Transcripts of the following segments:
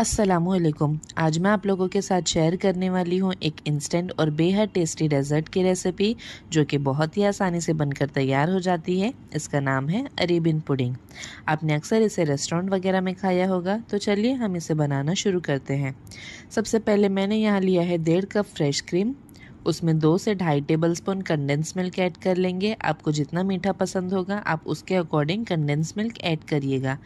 असलम आज मैं आप लोगों के साथ शेयर करने वाली हूँ एक इंस्टेंट और बेहद टेस्टी डेजर्ट की रेसिपी जो कि बहुत ही आसानी से बनकर तैयार हो जाती है इसका नाम है अरेबियन पुडिंग आपने अक्सर इसे रेस्टोरेंट वगैरह में खाया होगा तो चलिए हम इसे बनाना शुरू करते हैं सबसे पहले मैंने यहाँ लिया है डेढ़ कप फ्रेश क्रीम उसमें दो से ढाई tablespoon condense milk add कर लेंगे आपको जितना मीठा पसंद होगा आप उसके अकॉर्डिंग कंडेंस मिल्क ऐड करिएगा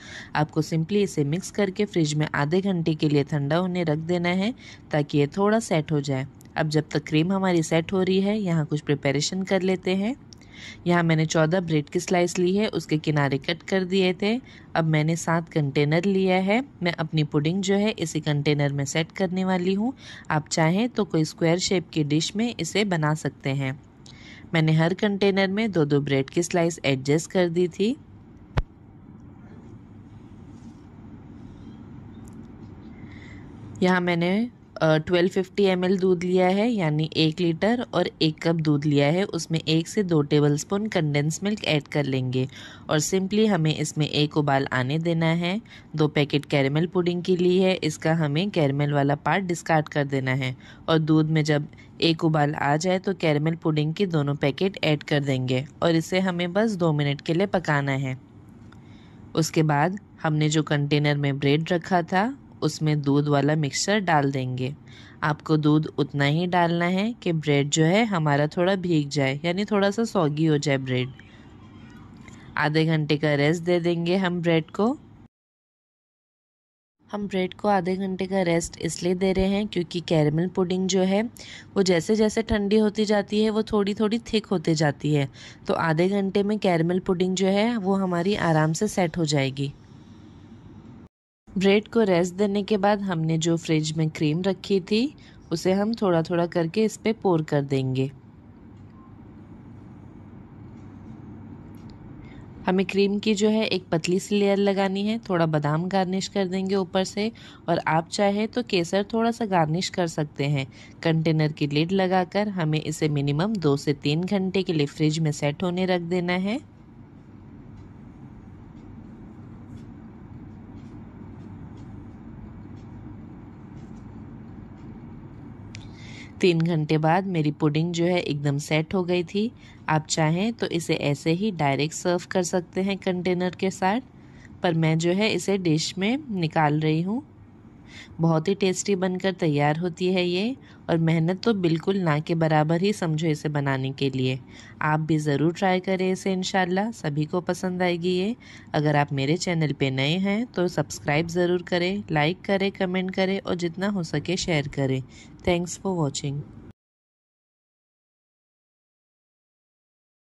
आपको सिंपली इसे मिक्स करके फ्रिज में आधे घंटे के लिए ठंडा होने रख देना है ताकि ये थोड़ा सेट हो जाए अब जब तक क्रीम हमारी सेट हो रही है यहाँ कुछ प्रिपरेशन कर लेते हैं यहाँ मैंने चौदह ब्रेड की स्लाइस ली है उसके किनारे कट कर दिए थे अब मैंने सात कंटेनर लिया है मैं अपनी पुडिंग जो है इसी कंटेनर में सेट करने वाली हूँ आप चाहें तो कोई स्क्वायर शेप की डिश में इसे बना सकते हैं मैंने हर कंटेनर में दो दो ब्रेड की स्लाइस एडजस्ट कर दी थी यहाँ मैंने ट्वेल्व फिफ्टी एम दूध लिया है यानी एक लीटर और एक कप दूध लिया है उसमें एक से दो tablespoon condense milk add कर लेंगे और सिंपली हमें इसमें एक उबाल आने देना है दो पैकेट कैरमल पुडिंग के लिए है इसका हमें कैरमल वाला पार्ट डिस्कार्ड कर देना है और दूध में जब एक उबाल आ जाए तो कैरमल पुडिंग के दोनों पैकेट ऐड कर देंगे और इसे हमें बस दो मिनट के लिए पकाना है उसके बाद हमने जो कंटेनर में ब्रेड रखा था उसमें दूध वाला मिक्सर डाल देंगे आपको दूध उतना ही डालना है कि ब्रेड जो है हमारा थोड़ा भीग जाए यानी थोड़ा सा सौगी हो जाए ब्रेड आधे घंटे का रेस्ट दे देंगे हम ब्रेड को हम ब्रेड को आधे घंटे का रेस्ट इसलिए दे रहे हैं क्योंकि कैरमल पुडिंग जो है वो जैसे जैसे ठंडी होती जाती है वो थोड़ी थोड़ी थिक होती जाती है तो आधे घंटे में कैरमल पुडिंग जो है वो हमारी आराम से सेट हो जाएगी ब्रेड को रेस्ट देने के बाद हमने जो फ्रिज में क्रीम रखी थी उसे हम थोड़ा थोड़ा करके इस पर पोर कर देंगे हमें क्रीम की जो है एक पतली सी लेयर लगानी है थोड़ा बादाम गार्निश कर देंगे ऊपर से और आप चाहे तो केसर थोड़ा सा गार्निश कर सकते हैं कंटेनर की लिड लगाकर हमें इसे मिनिमम दो से तीन घंटे के लिए फ्रिज में सेट होने रख देना है तीन घंटे बाद मेरी पुडिंग जो है एकदम सेट हो गई थी आप चाहें तो इसे ऐसे ही डायरेक्ट सर्व कर सकते हैं कंटेनर के साथ पर मैं जो है इसे डिश में निकाल रही हूँ बहुत ही टेस्टी बनकर तैयार होती है ये और मेहनत तो बिल्कुल ना के बराबर ही समझो इसे बनाने के लिए आप भी ज़रूर ट्राई करें इसे इन सभी को पसंद आएगी ये अगर आप मेरे चैनल पे नए हैं तो सब्सक्राइब ज़रूर करें लाइक करें कमेंट करें और जितना हो सके शेयर करें थैंक्स फॉर वॉचिंग